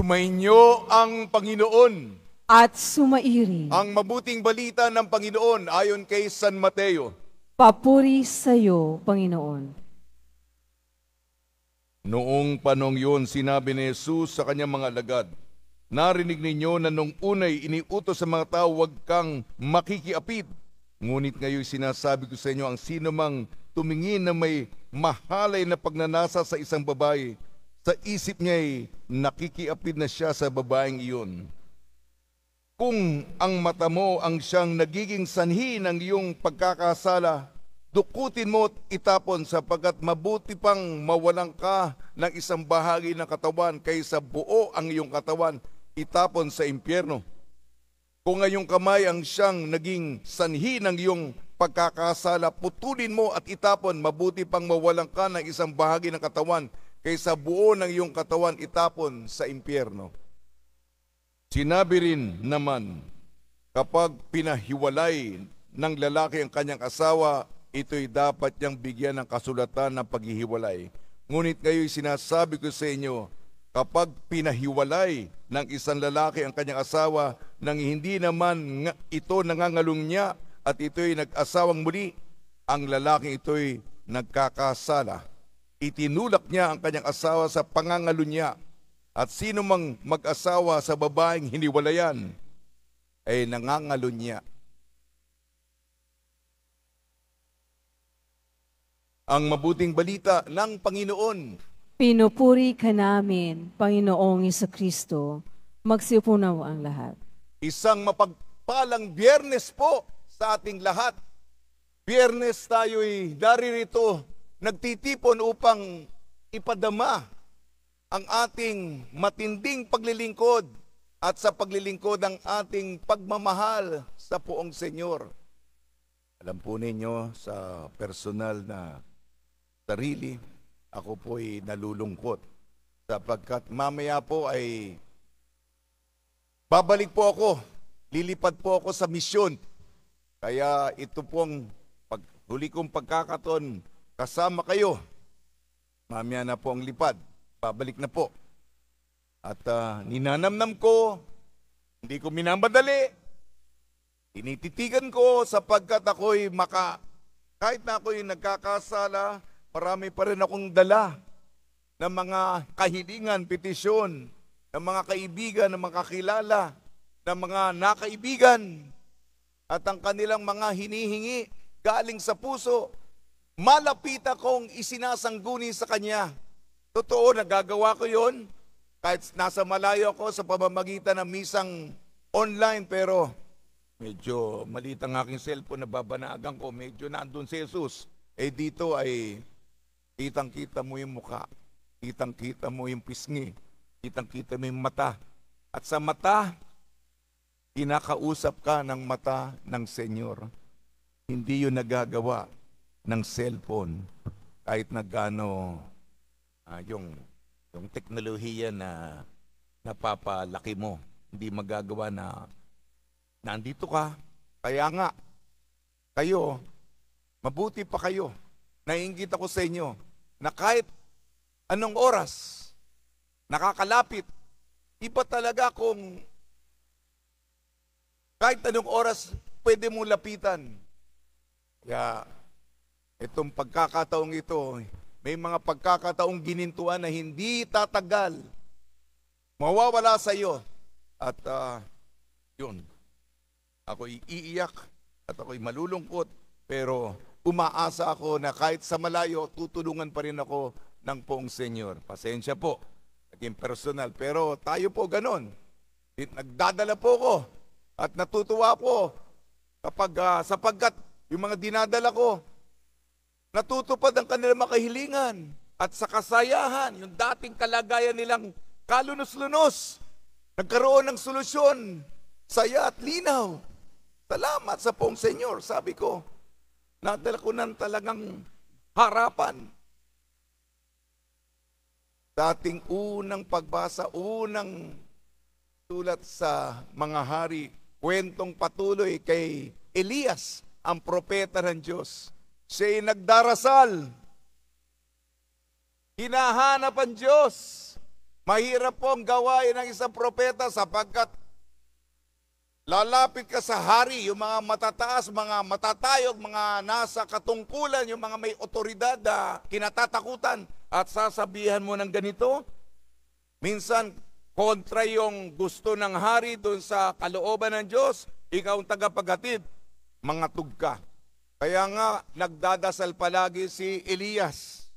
Sumainyo ang Panginoon. At sumairi. Ang mabuting balita ng Panginoon ayon kay San Mateo. Papuri sa iyo, Panginoon. Noong panong yun, sinabi ni Jesus sa kanyang mga alagad, Narinig ninyo na nung unay iniutos sa mga tao, huwag kang makikiapit. Ngunit ngayon sinasabi ko sa inyo, ang sino mang tumingin na may mahalay na pagnanasa sa isang babae, sa isip niya ay nakikiapid na siya sa babaeng iyon. Kung ang mata mo ang siyang nagiging sanhi ng iyong pagkakasala, dukutin mo at itapon sapagkat mabuti pang mawalan ka ng isang bahagi ng katawan kaysa buo ang iyong katawan itapon sa impyerno. Kung ngayong kamay ang siyang naging sanhi ng iyong pagkakasala, putulin mo at itapon, mabuti pang mawalan ka ng isang bahagi ng katawan kaysa buo ng iyong katawan itapon sa impyerno. Sinabi rin naman, kapag pinahiwalay ng lalaki ang kanyang asawa, ito'y dapat niyang bigyan ng kasulatan ng paghihiwalay. Ngunit ngayon sinasabi ko sa inyo, kapag pinahiwalay ng isang lalaki ang kanyang asawa nang hindi naman ito nangangalong niya at ito'y nag-asawang muli, ang lalaki ito'y nagkakasala. Itinulak niya ang kanyang asawa sa pangangalunya at sino mang mag-asawa sa babaeng hiniwalayan ay nangangalunya. Ang mabuting balita ng Panginoon. Pinupuri ka namin, Panginoong Iso Kristo. Magsiupo na ang lahat. Isang mapagpalang biyernes po sa ating lahat. Biyernes tayo'y daririto nagtitipon upang ipadama ang ating matinding paglilingkod at sa paglilingkod ang ating pagmamahal sa poong Senyor. Alam po ninyo sa personal na sarili, ako po'y nalulungkot sapagkat mamaya po ay babalik po ako, lilipad po ako sa misyon. Kaya ito pong pag, huli kong pagkakaton, kasama kayo. Mamaya na po ang lipad. Pabalik na po. At uh, ninanamnam ko, hindi ko minamadali, tinititigan ko sapagkat ako'y maka, kahit na ako'y nagkakasala, marami pa rin akong dala ng mga kahilingan, petisyon, ng mga kaibigan, ng mga kakilala, ng mga nakaibigan, at ang kanilang mga hinihingi galing sa puso malapit akong isinasangguni sa Kanya. Totoo, nagagawa ko yon kahit nasa malayo ako sa pamamagitan ng misang online pero medyo maliit ang aking cellphone, nababanagan ko, medyo nandun si Jesus. Eh dito ay kitang-kita mo yung mukha, kitang-kita mo yung pisngi, kitang-kita mo yung mata. At sa mata, kinakausap ka ng mata ng Senyor. Hindi yun nagagawa ng cellphone kahit na gaano uh, yung yung teknolohiya na napapalaki mo hindi magagawa na nandito ka kaya nga kayo mabuti pa kayo nainggit ako sa inyo na kahit anong oras nakakalapit iba talaga kung kahit anong oras pwede mo lapitan kaya yeah Itong pagkakataong ito, may mga pagkakataong ginintuan na hindi tatagal. Mawawala sa iyo. At uh, yun, ako'y iiyak at ako'y malulungkot. Pero umaasa ako na kahit sa malayo, tutulungan pa rin ako ng poong Senyor. Pasensya po, naging personal. Pero tayo po ganon. Nagdadala po ko at natutuwa po kapag uh, sapagkat yung mga dinadala ko, Natutupad ang kanilang makahilingan at sa kasayahan, yung dating kalagayan nilang kalunos-lunos, nagkaroon ng solusyon, saya at linaw. Salamat sa pong Senyor, sabi ko. Nadala ko ng talagang harapan. Dating unang pagbasa, unang sulat sa mga hari, kwentong patuloy kay Elias, ang propeta ng Diyos. Siya'y nagdarasal. Hinahanap ang Diyos. Mahirap pong gawain ng isang propeta sapagkat lalapit ka sa hari, yung mga matataas, mga matatayog, mga nasa katungkulan, yung mga may otoridad na kinatatakutan at sasabihan mo ng ganito, minsan kontra yung gusto ng hari doon sa kalooban ng Diyos, ikaw ang tagapagatid, mga tugka. Kaya nga, nagdadasal palagi si Elias.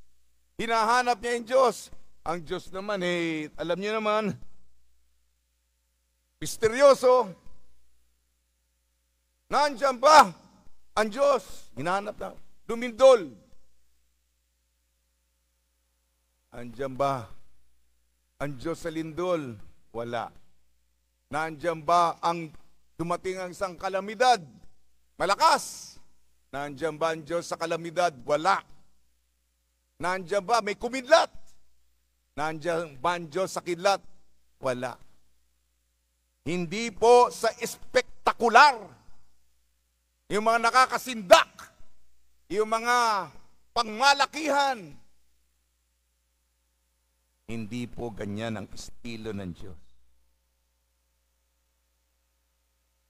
Hinahanap niya yung Diyos. Ang Diyos naman, eh, alam niyo naman, misteryoso. Nandiyan ba ang Diyos? Hinahanap na. Dumindol. Andiyan ba ang Diyos sa lindol? Wala. Nandiyan ba ang dumating ang isang kalamidad? Malakas! Nandiyan ba ang Diyos sa kalamidad? Wala. Nandiyan ba? May kumidlat. Nandiyan ba ang Diyos sa kidlat? Wala. Hindi po sa spektakular. Yung mga nakakasindak. Yung mga pangmalakihan. Hindi po ganyan ang estilo ng Diyos.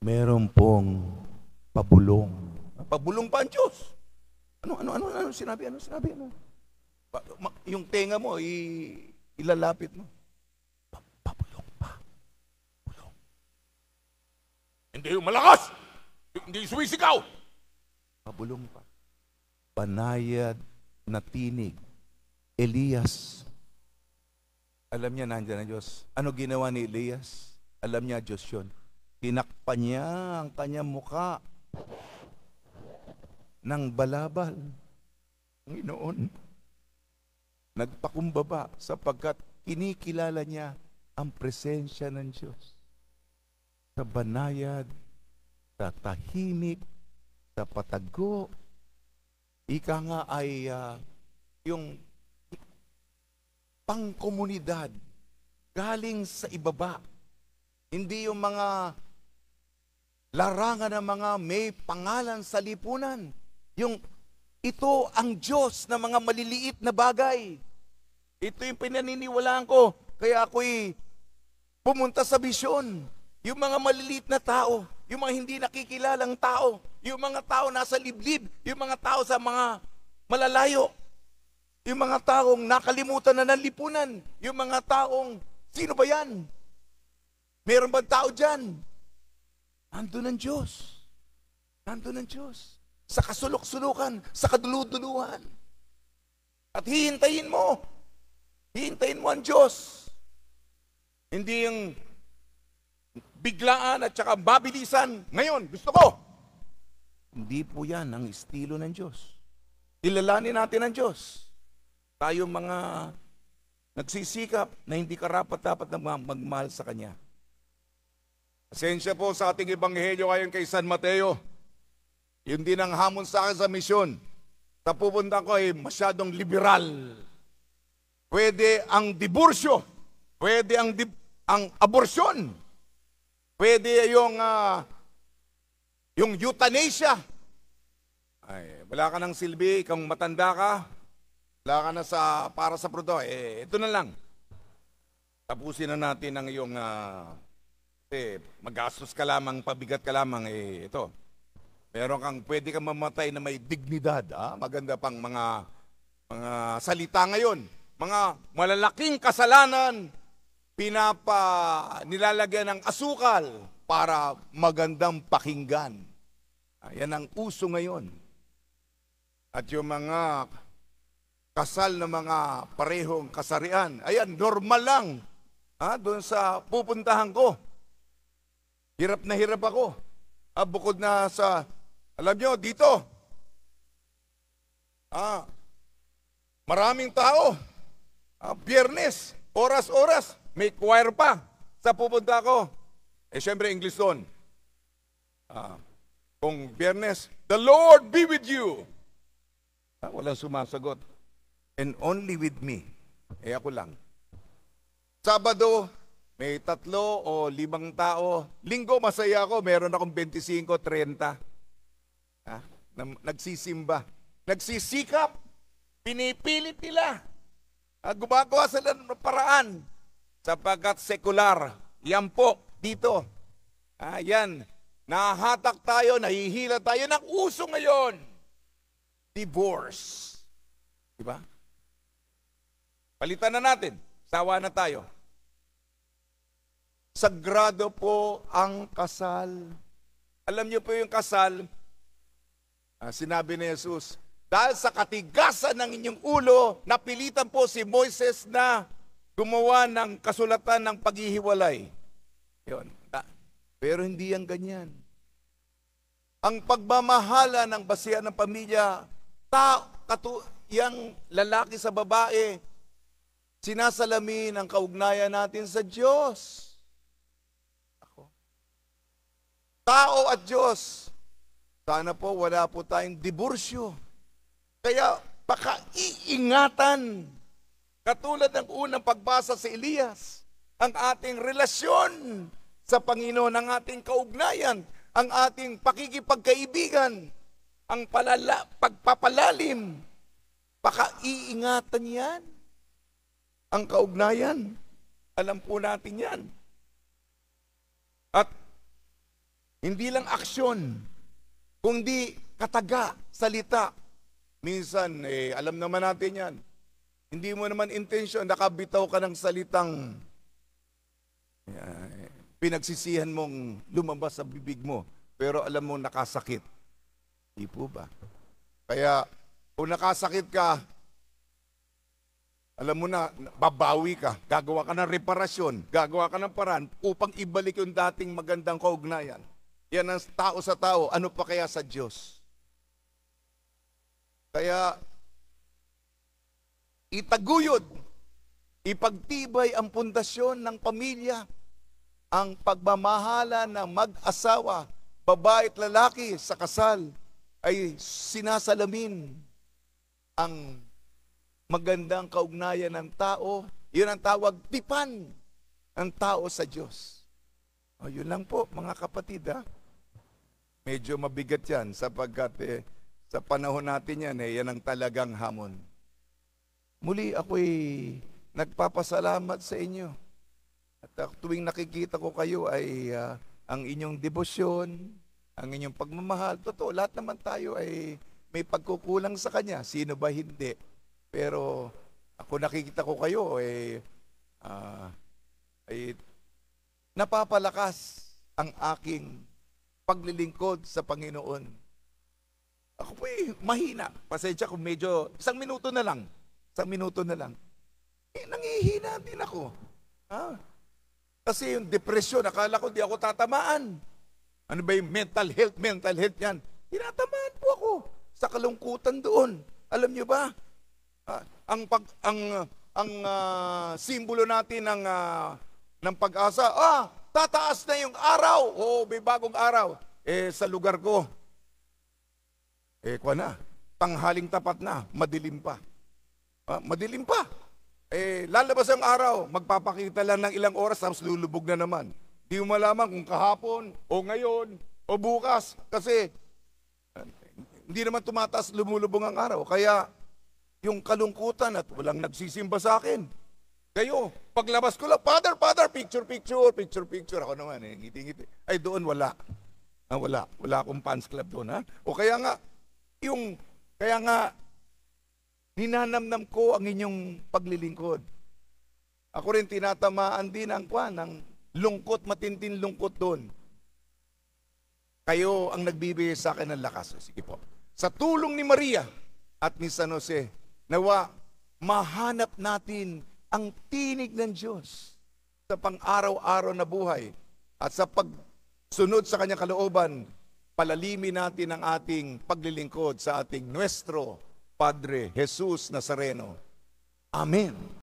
Meron pong pabulong Pabulong pa ang Diyos. Ano, ano, ano, ano, sinabi, ano, sinabi, ano. Yung tenga mo, i, ilalapit mo. Pabulong pa. Bulong. Hindi yung malakas. Hindi sumisigaw. Pabulong pa. Banayad na tinig. Elias. Alam niya, nandiyan na Diyos. Ano ginawa ni Elias? Alam niya, Diyos yun. Tinakpan niya ang kanyang mukha ng balabal. Panginoon, nagpakumbaba sapagkat kinikilala niya ang presensya ng Diyos sa banayad, sa tahimik, sa patago. Ika nga ay uh, yung pangkomunidad galing sa ibaba. Hindi yung mga larangan ng mga may pangalan sa lipunan yung ito ang Diyos na mga maliliit na bagay. Ito yung pinaniniwalaan ko. Kaya ako'y pumunta sa bisyon. Yung mga maliliit na tao, yung mga hindi nakikilalang tao, yung mga tao nasa liblib, yung mga tao sa mga malalayo, yung mga taong nakalimutan na ng lipunan, yung mga taong, sino ba yan? Meron bang tao dyan? Nandun ang Diyos. Nandun ang Diyos sa kasulok-sulukan, sa kaduluduluhan. At hihintayin mo. Hihintayin mo ang Diyos. Hindi yung biglaan at saka mabilisan. Ngayon, gusto ko. Hindi po yan ang estilo ng Diyos. Kilalanin natin ang Diyos. Tayo mga nagsisikap na hindi karapat-dapat na magmahal sa Kanya. Pasensya po sa ating ebanghelyo ngayon kay San Mateo yun din ang hamon sa akin sa misyon. Napupunta ko ay masyadong liberal. Pwede ang diborsyo. Pwede ang, di- ang aborsyon. Pwede yung, uh, yung euthanasia. Ay, wala ka ng silbi, kung matanda ka, wala ka na sa, para sa prudo. Eh, ito na lang. Tapusin na natin ang iyong, uh, eh, magastos ka lamang, pabigat ka lamang, eh, ito. Meron kang pwede kang mamatay na may dignidad. Ah? Maganda pang mga, mga salita ngayon. Mga malalaking kasalanan, pinapa nilalagyan ng asukal para magandang pakinggan. Ayan ah, ang uso ngayon. At yung mga kasal ng mga parehong kasarian, ayan, normal lang. Ha, ah, doon sa pupuntahan ko. Hirap na hirap ako. Ah, bukod na sa alam nyo, dito, ah, maraming tao, ah, biyernes, oras-oras, may choir pa sa pupunta ko. Eh, syempre, English doon. Ah, kung biyernes, The Lord be with you. Ah, walang sumasagot. And only with me. Eh, ako lang. Sabado, may tatlo o limang tao. Linggo, masaya ako. Meron akong 25, 30. Ha? Nagsisimba. Nagsisikap. Pinipilit nila. At gumagawa sila ng paraan sapagkat sekular. Yan po, dito. Ah, nahatak tayo, nahihila tayo ng uso ngayon. Divorce. Diba? Palitan na natin. Sawa na tayo. Sagrado po ang kasal. Alam niyo po yung kasal, Ah, sinabi ni Jesus, dahil sa katigasan ng inyong ulo, napilitan po si Moises na gumawa ng kasulatan ng paghihiwalay. Yun. Ah, pero hindi yan ganyan. Ang pagmamahala ng basihan ng pamilya, tao, katu, yang lalaki sa babae, sinasalamin ang kaugnayan natin sa Diyos. Ako. Tao at Diyos. Sana po wala po tayong diborsyo. Kaya pakaiingatan. Katulad ng unang pagbasa sa si Elias, ang ating relasyon sa Panginoon, ang ating kaugnayan, ang ating pakikipagkaibigan, ang palala, pagpapalalim, pakaiingatan yan. Ang kaugnayan, alam po natin yan. At hindi lang aksyon, kundi kataga, salita. Minsan, eh, alam naman natin yan. Hindi mo naman intention, nakabitaw ka ng salitang eh, pinagsisihan mong lumabas sa bibig mo, pero alam mo nakasakit. Di po ba? Kaya, kung nakasakit ka, alam mo na, babawi ka, gagawa ka ng reparasyon, gagawa ka ng paraan upang ibalik yung dating magandang kaugnayan. Yan ang tao sa tao. Ano pa kaya sa Diyos? Kaya, itaguyod, ipagtibay ang pundasyon ng pamilya, ang pagmamahala ng mag-asawa, babae at lalaki sa kasal, ay sinasalamin ang magandang kaugnayan ng tao. Yun ang tawag tipan ang tao sa Diyos. O, yun lang po, mga kapatid, ha? Medyo mabigat yan sapagkat eh, sa panahon natin yan, eh, yan ang talagang hamon. Muli ako'y nagpapasalamat sa inyo. At uh, tuwing nakikita ko kayo ay uh, ang inyong debosyon, ang inyong pagmamahal. Totoo, lahat naman tayo ay may pagkukulang sa Kanya. Sino ba hindi? Pero ako nakikita ko kayo ay, uh, eh, ah, ay napapalakas ang aking paglilingkod sa Panginoon. Ako po eh, mahina. Pasensya kung medyo, isang minuto na lang. Isang minuto na lang. Eh, nangihina din ako. Ha? Kasi yung depression, akala ko di ako tatamaan. Ano ba yung mental health, mental health yan? Tinatamaan po ako sa kalungkutan doon. Alam nyo ba? Uh, ang pag ang ang uh, simbolo natin ng uh, ng pag-asa, ah, tataas na yung araw. Oo, oh, may bagong araw. Eh, sa lugar ko, eh, kwa na, tanghaling tapat na, madilim pa. Ah, madilim pa. Eh, lalabas ang araw, magpapakita lang ng ilang oras, tapos lulubog na naman. Di mo malaman kung kahapon, o ngayon, o bukas. Kasi, ah, hindi naman tumataas, lumulubog ang araw. Kaya, yung kalungkutan at walang nagsisimba sa akin, kayo, paglabas ko lang, Father, Father, picture, picture, picture, picture. Ako naman eh, ngiti-ngiti. Ay, doon wala. Ah, wala. Wala akong fans club doon, ha? O kaya nga, yung, kaya nga, ninanamnam ko ang inyong paglilingkod. Ako rin tinatamaan din ang kwan, ng lungkot, matinding lungkot doon. Kayo ang nagbibigay sa akin ng lakas. Sige po. Sa tulong ni Maria at ni San Jose, nawa, mahanap natin ang tinig ng Diyos sa pang-araw-araw na buhay at sa pagsunod sa kanyang kalooban, palalimin natin ang ating paglilingkod sa ating Nuestro Padre Jesus Nazareno. Amen.